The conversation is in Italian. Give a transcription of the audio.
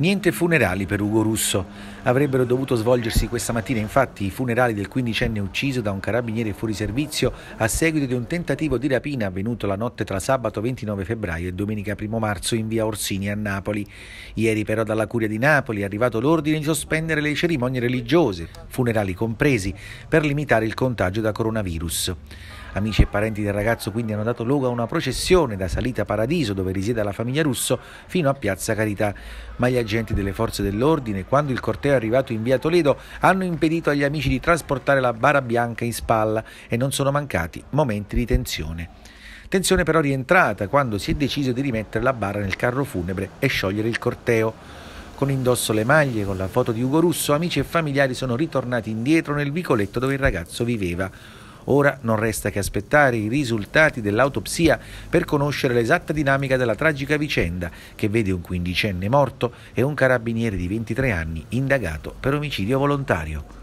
Niente funerali per Ugo Russo. Avrebbero dovuto svolgersi questa mattina infatti i funerali del quindicenne ucciso da un carabiniere fuori servizio a seguito di un tentativo di rapina avvenuto la notte tra sabato 29 febbraio e domenica 1 marzo in via Orsini a Napoli. Ieri però dalla Curia di Napoli è arrivato l'ordine di sospendere le cerimonie religiose, funerali compresi, per limitare il contagio da coronavirus. Amici e parenti del ragazzo quindi hanno dato luogo a una processione da Salita Paradiso, dove risiede la famiglia Russo, fino a Piazza Carità, ma gli agenti delle forze dell'ordine, quando il corteo è arrivato in via Toledo, hanno impedito agli amici di trasportare la bara bianca in spalla e non sono mancati momenti di tensione. Tensione però rientrata quando si è deciso di rimettere la bara nel carro funebre e sciogliere il corteo. Con indosso le maglie, con la foto di Ugo Russo, amici e familiari sono ritornati indietro nel vicoletto dove il ragazzo viveva. Ora non resta che aspettare i risultati dell'autopsia per conoscere l'esatta dinamica della tragica vicenda che vede un quindicenne morto e un carabiniere di 23 anni indagato per omicidio volontario.